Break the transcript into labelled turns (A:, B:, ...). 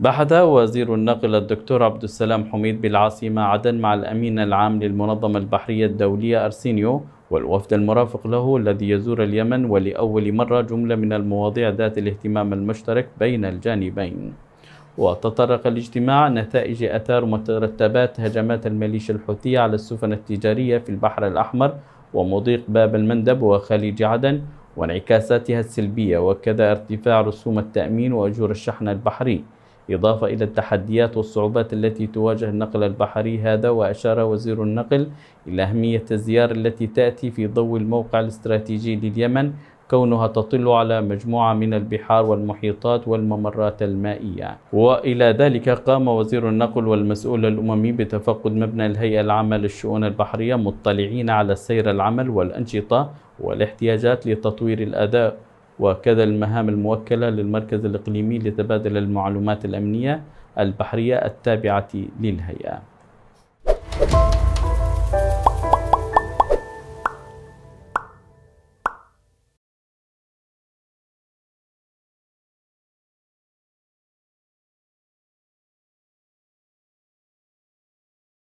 A: بحث وزير النقل الدكتور عبد السلام حميد بالعاصمة عدن مع الأمين العام للمنظمة البحرية الدولية أرسينيو والوفد المرافق له الذي يزور اليمن ولأول مرة جملة من المواضيع ذات الاهتمام المشترك بين الجانبين وتطرق الاجتماع نتائج أثار مترتبات هجمات الميليشيا الحوثية على السفن التجارية في البحر الأحمر ومضيق باب المندب وخليج عدن وانعكاساتها السلبية وكذا ارتفاع رسوم التأمين وأجور الشحن البحري إضافة إلى التحديات والصعوبات التي تواجه النقل البحري هذا وأشار وزير النقل إلى أهمية الزيارة التي تأتي في ضوء الموقع الاستراتيجي لليمن كونها تطل على مجموعة من البحار والمحيطات والممرات المائية وإلى ذلك قام وزير النقل والمسؤول الأممي بتفقد مبنى الهيئة العامة للشؤون البحرية مطلعين على سير العمل والأنشطة والاحتياجات لتطوير الأداء وكذا المهام الموكلة للمركز الإقليمي لتبادل المعلومات الأمنية البحرية التابعة للهيئة